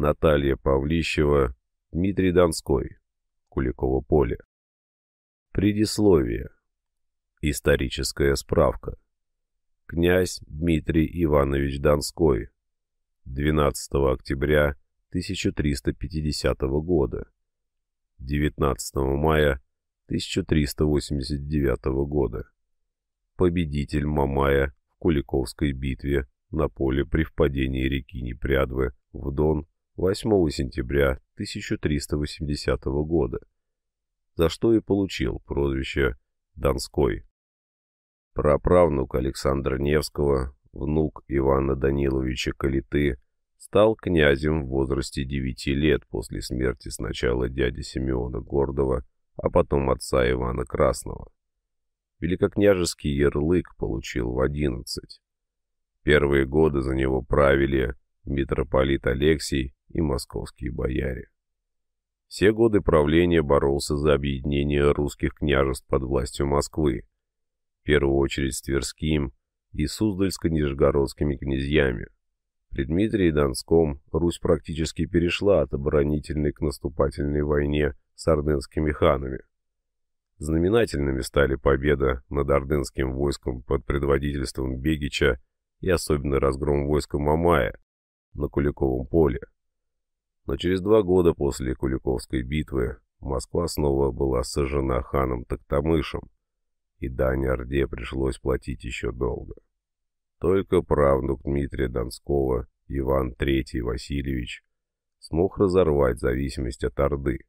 Наталья Павлищева, Дмитрий Донской, Куликово поле. Предисловие. Историческая справка. Князь Дмитрий Иванович Донской. 12 октября 1350 года. 19 мая 1389 года. Победитель Мамая в Куликовской битве на поле при впадении реки Непрядвы в Дон 8 сентября 1380 года, за что и получил прозвище Донской. Проправнук Александра Невского, внук Ивана Даниловича Калиты, стал князем в возрасте 9 лет после смерти сначала дяди Симеона Гордова, а потом отца Ивана Красного. Великокняжеский ярлык получил в 11. Первые годы за него правили митрополит Алексий, и московские бояре. Все годы правления боролся за объединение русских княжеств под властью Москвы, в первую очередь с Тверским и Суздальско-Нижегородскими князьями. При Дмитрии Донском Русь практически перешла от оборонительной к наступательной войне с ордынскими ханами. Знаменательными стали победа над ордынским войском под предводительством Бегича и особенно разгром войска Мамая на Куликовом поле – но через два года после Куликовской битвы Москва снова была сожжена ханом Токтамышем, и дань Орде пришлось платить еще долго. Только правнук Дмитрия Донского, Иван III Васильевич, смог разорвать зависимость от Орды,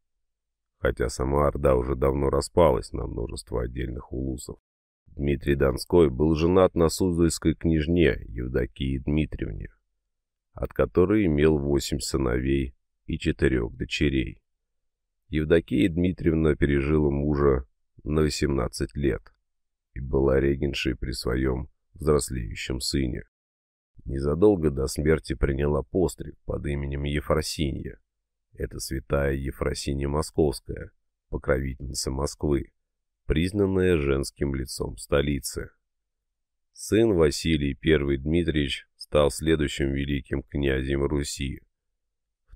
хотя сама Орда уже давно распалась на множество отдельных улусов. Дмитрий Донской был женат на Суздальской княжне Евдокии Дмитриевне, от которой имел восемь сыновей и четырех дочерей. Евдокия Дмитриевна пережила мужа на 18 лет и была регеншей при своем взрослеющем сыне. Незадолго до смерти приняла постриг под именем Ефросинья. Это святая Ефросинья Московская, покровительница Москвы, признанная женским лицом столицы. Сын Василий I Дмитриевич стал следующим великим князем Руси,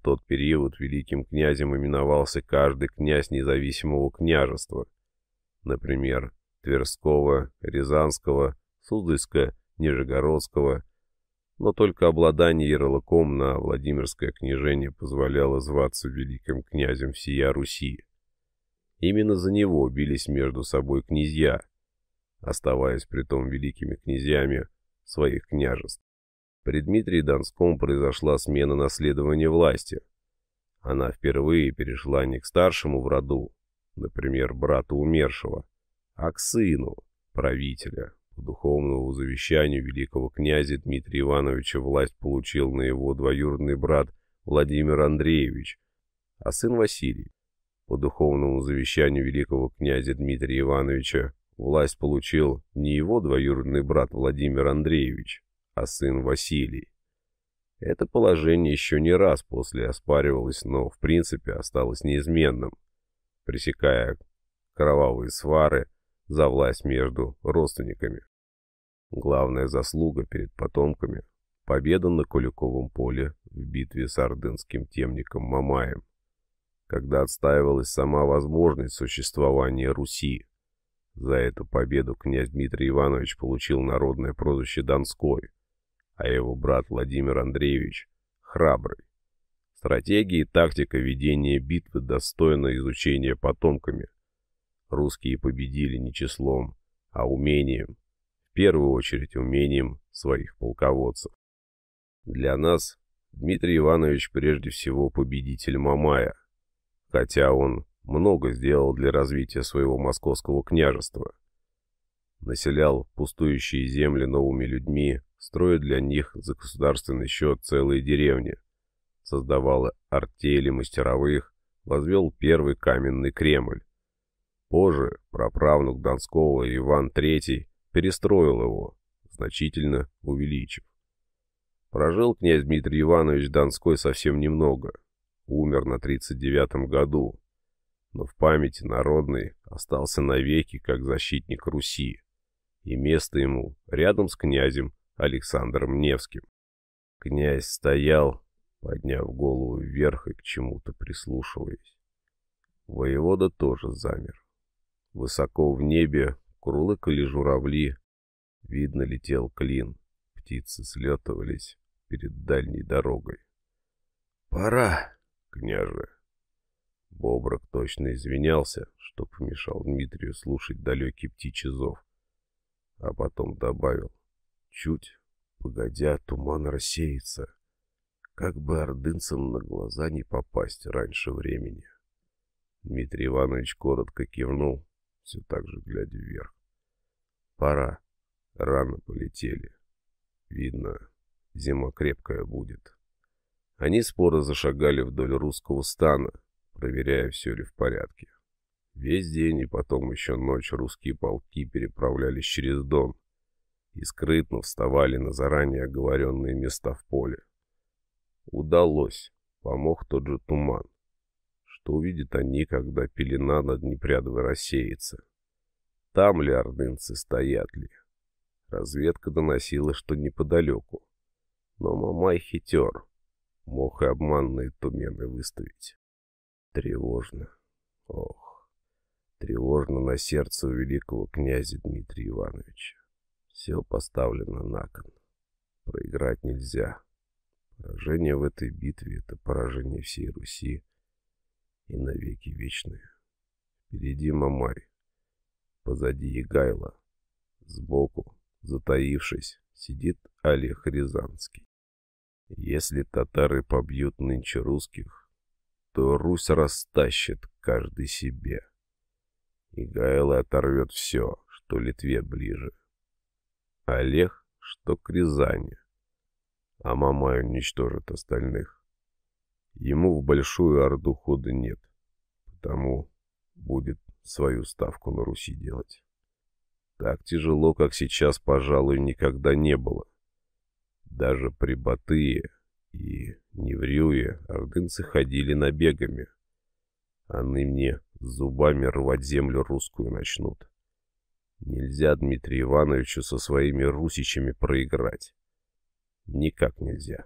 тот период великим князем именовался каждый князь независимого княжества. Например, Тверского, Рязанского, Суздальска, Нижегородского. Но только обладание ярлыком на Владимирское княжение позволяло зваться великим князем всея Руси. Именно за него бились между собой князья, оставаясь при притом великими князьями своих княжеств. При Дмитрии Донском произошла смена наследования власти. Она впервые перешла не к старшему в роду, например, брату умершего, а к сыну, правителя. По духовному завещанию великого князя Дмитрия Ивановича власть получил на его двоюродный брат Владимир Андреевич, а сын Василий. По духовному завещанию великого князя Дмитрия Ивановича власть получил не его двоюродный брат Владимир Андреевич, а сын Василий. Это положение еще не раз после оспаривалось, но в принципе осталось неизменным, пресекая кровавые свары за власть между родственниками. Главная заслуга перед потомками – победа на Куликовом поле в битве с ордынским темником Мамаем, когда отстаивалась сама возможность существования Руси. За эту победу князь Дмитрий Иванович получил народное прозвище «Донской», а его брат Владимир Андреевич – храбрый. Стратегия и тактика ведения битвы достойна изучения потомками. Русские победили не числом, а умением. В первую очередь умением своих полководцев. Для нас Дмитрий Иванович прежде всего победитель Мамая, хотя он много сделал для развития своего московского княжества. Населял пустующие земли новыми людьми, строя для них за государственный счет целые деревни. создавал артели мастеровых, возвел первый каменный Кремль. Позже праправнук Донского Иван III перестроил его, значительно увеличив. Прожил князь Дмитрий Иванович Донской совсем немного, умер на 39-м году, но в памяти народной остался навеки как защитник Руси, и место ему рядом с князем Александром Невским. Князь стоял, подняв голову вверх и к чему-то прислушиваясь. Воевода тоже замер. Высоко в небе курлыкали журавли, видно летел клин, птицы слетывались перед дальней дорогой. «Пора, княже!» Боброк точно извинялся, что помешал Дмитрию слушать далекий птичий зов, а потом добавил. Чуть, погодя, туман рассеется, как бы ордынцам на глаза не попасть раньше времени. Дмитрий Иванович коротко кивнул, все так же глядя вверх. Пора. Рано полетели. Видно, зима крепкая будет. Они споро зашагали вдоль русского стана, проверяя, все ли в порядке. Весь день и потом еще ночь русские полки переправлялись через Дон, и скрытно вставали на заранее оговоренные места в поле. Удалось. Помог тот же туман. Что увидят они, когда пелена над непрядовой рассеется? Там ли ордынцы стоят ли? Разведка доносила, что неподалеку. Но Мамай хитер. Мог и обманные тумены выставить. Тревожно. Ох, тревожно на сердце у великого князя Дмитрия Ивановича. Все поставлено на кон. Проиграть нельзя. Поражение в этой битве — это поражение всей Руси и навеки вечное. Впереди Мамай, позади Егайла, сбоку, затаившись, сидит Олег Рязанский. Если татары побьют нынче русских, то Русь растащит каждый себе. Игайло оторвет все, что Литве ближе. Олег, что к Рязани. А Мамай уничтожит остальных. Ему в Большую Орду хода нет, потому будет свою ставку на Руси делать. Так тяжело, как сейчас, пожалуй, никогда не было. Даже при Батые и Неврюе ордынцы ходили набегами. Они а мне зубами рвать землю русскую начнут. Нельзя Дмитрию Ивановичу со своими русичами проиграть. Никак нельзя.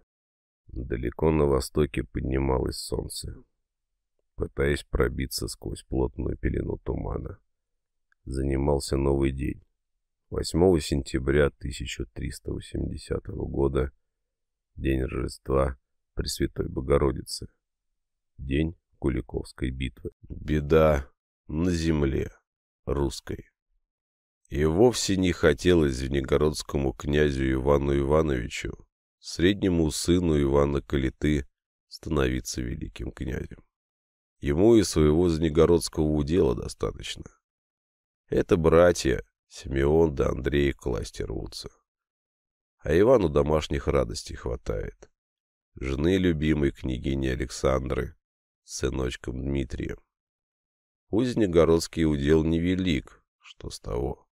Далеко на востоке поднималось солнце, пытаясь пробиться сквозь плотную пелену тумана. Занимался новый день. 8 сентября 1380 года, день Рождества Пресвятой Богородицы, день Куликовской битвы. Беда на земле русской. И вовсе не хотелось Звенигородскому князю Ивану Ивановичу, среднему сыну Ивана Калиты, становиться великим князем. Ему и своего Звенигородского удела достаточно. Это братья, Симеон да Андрей к власти рвутся. А Ивану домашних радостей хватает. Жены любимой княгини Александры, с сыночком Дмитрием. Узнегородский удел невелик, что с того.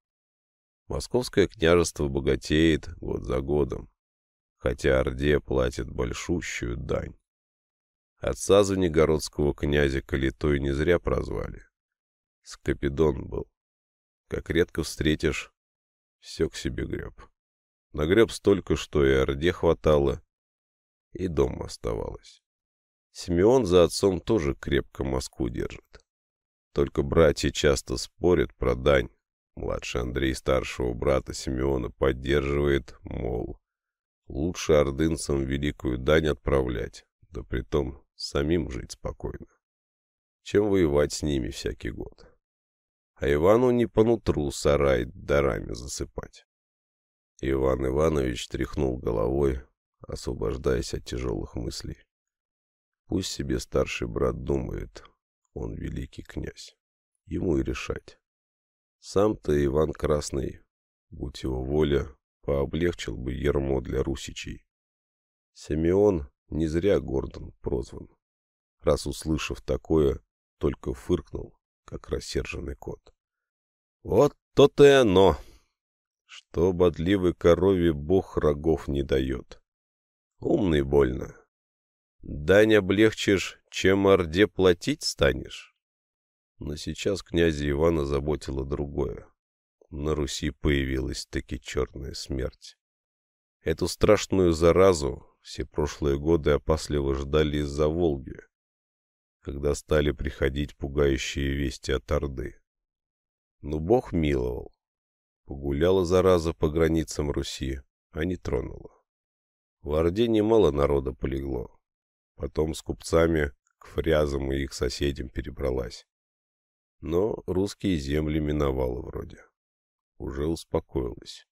Московское княжество богатеет год за годом, хотя Орде платит большущую дань. Отца Звенигородского князя Калитой не зря прозвали. Скопидон был. Как редко встретишь, все к себе греб. Нагреб столько, что и Орде хватало, и дома оставалось. Симеон за отцом тоже крепко Москву держит. Только братья часто спорят про дань, Младший Андрей старшего брата Симеона поддерживает, мол, лучше ордынцам великую дань отправлять, да притом самим жить спокойно, чем воевать с ними всякий год. А Ивану не по нутру сарай дарами засыпать. Иван Иванович тряхнул головой, освобождаясь от тяжелых мыслей. Пусть себе старший брат думает, он великий князь. Ему и решать. Сам-то Иван Красный, будь его воля, пооблегчил бы ермо для русичей. Симеон не зря Гордон прозван. Раз услышав такое, только фыркнул, как рассерженный кот. Вот то-то и оно, что бодливой корове бог рогов не дает. Умный больно. Дань облегчишь, чем орде платить станешь. Но сейчас князя Ивана заботило другое. На Руси появилась таки черная смерть. Эту страшную заразу все прошлые годы опасливо ждали из-за Волги, когда стали приходить пугающие вести от Орды. Но Бог миловал. Погуляла зараза по границам Руси, а не тронула. В Орде немало народа полегло. Потом с купцами к фрязам и их соседям перебралась но русские земли миновала вроде. Уже успокоилась.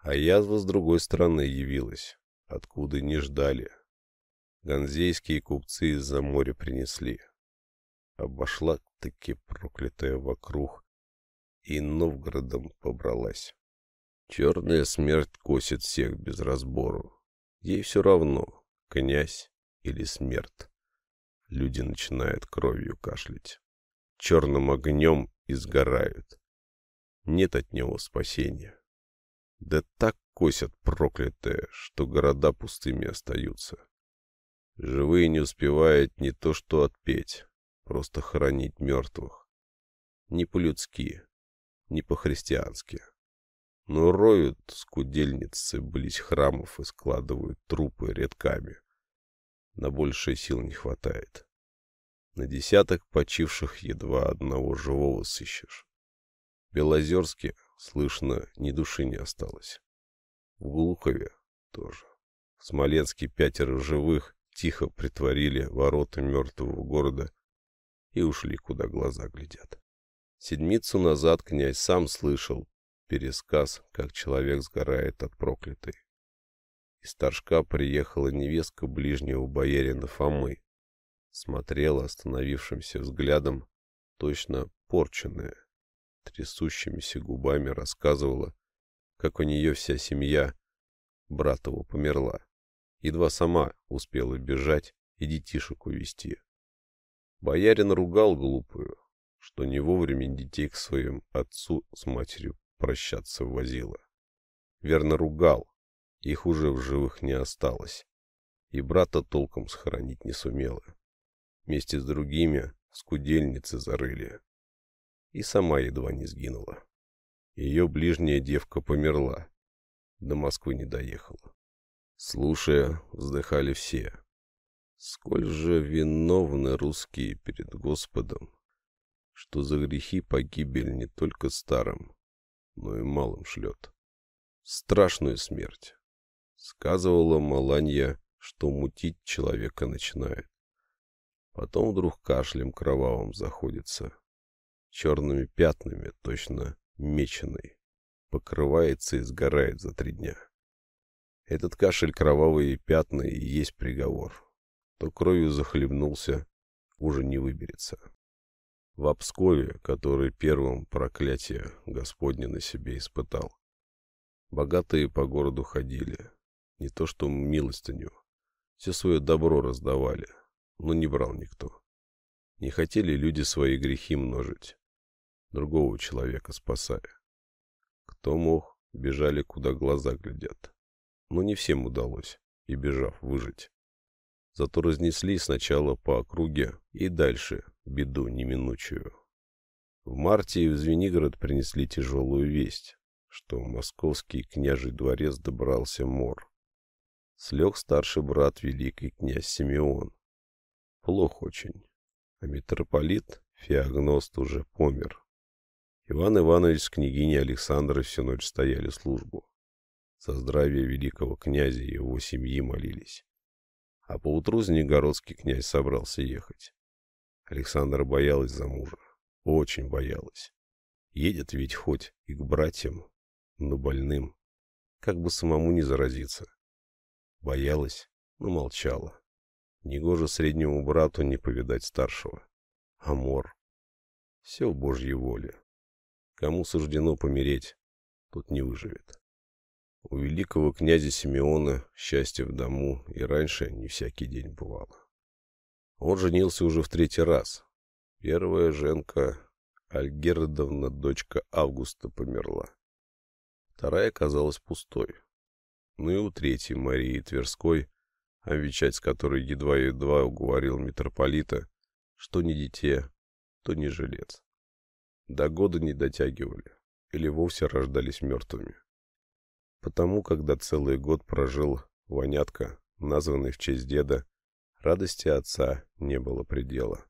А язва с другой стороны явилась, откуда не ждали. Ганзейские купцы из-за моря принесли. Обошла таки проклятая вокруг и Новгородом побралась. Черная смерть косит всех без разбору. Ей все равно, князь или смерть. Люди начинают кровью кашлять черным огнем и сгорают. Нет от него спасения. Да так косят проклятые, что города пустыми остаются. Живые не успевают не то что отпеть, просто хоронить мертвых. Не по-людски, не по-христиански. Но роют скудельницы близ храмов и складывают трупы редками. На большие сил не хватает. На десяток почивших едва одного живого сыщешь. В Белозерске, слышно, ни души не осталось. В Глухове тоже. В Смоленске пятеро живых тихо притворили ворота мертвого города и ушли, куда глаза глядят. Седмицу назад князь сам слышал пересказ, как человек сгорает от проклятой. Из Торжка приехала невестка ближнего боярина Фомы, смотрела остановившимся взглядом, точно порченная, трясущимися губами рассказывала, как у нее вся семья братова померла. Едва сама успела бежать и детишек увести. Боярин ругал глупую, что не вовремя детей к своим отцу с матерью прощаться возила. Верно ругал, их уже в живых не осталось, и брата толком схоронить не сумела вместе с другими скудельницы зарыли. И сама едва не сгинула. Ее ближняя девка померла. До Москвы не доехала. Слушая, вздыхали все. Сколь же виновны русские перед Господом, что за грехи погибель не только старым, но и малым шлет. Страшную смерть. Сказывала Маланья, что мутить человека начинает. Потом вдруг кашлем кровавым заходится. Черными пятнами, точно меченый. Покрывается и сгорает за три дня. Этот кашель, кровавые пятна и есть приговор. То кровью захлебнулся, уже не выберется. В Обскове, который первым проклятие Господне на себе испытал, богатые по городу ходили, не то что милостыню, все свое добро раздавали — но не брал никто. Не хотели люди свои грехи множить, другого человека спасая. Кто мог, бежали, куда глаза глядят. Но не всем удалось, и бежав, выжить. Зато разнесли сначала по округе и дальше беду неминучую. В марте в Звенигород принесли тяжелую весть, что в московский княжий дворец добрался мор. Слег старший брат великий князь Симеон, Плохо очень. А митрополит Феогност уже помер. Иван Иванович с княгиней Александрой всю ночь стояли службу. За здравие великого князя и его семьи молились. А поутру Знегородский князь собрался ехать. Александра боялась за мужа. Очень боялась. Едет ведь хоть и к братьям, но больным. Как бы самому не заразиться. Боялась, но молчала. Негоже среднему брату не повидать старшего. Амор. Все в Божьей воле. Кому суждено помереть, тот не выживет. У великого князя Симеона счастье в дому и раньше не всякий день бывало. Он женился уже в третий раз. Первая женка, Альгердовна, дочка Августа, померла. Вторая казалась пустой. Ну и у третьей Марии Тверской овечать с которой едва-едва уговорил митрополита, что не дитя, то не жилец. До года не дотягивали или вовсе рождались мертвыми. Потому, когда целый год прожил вонятка, названный в честь деда, радости отца не было предела.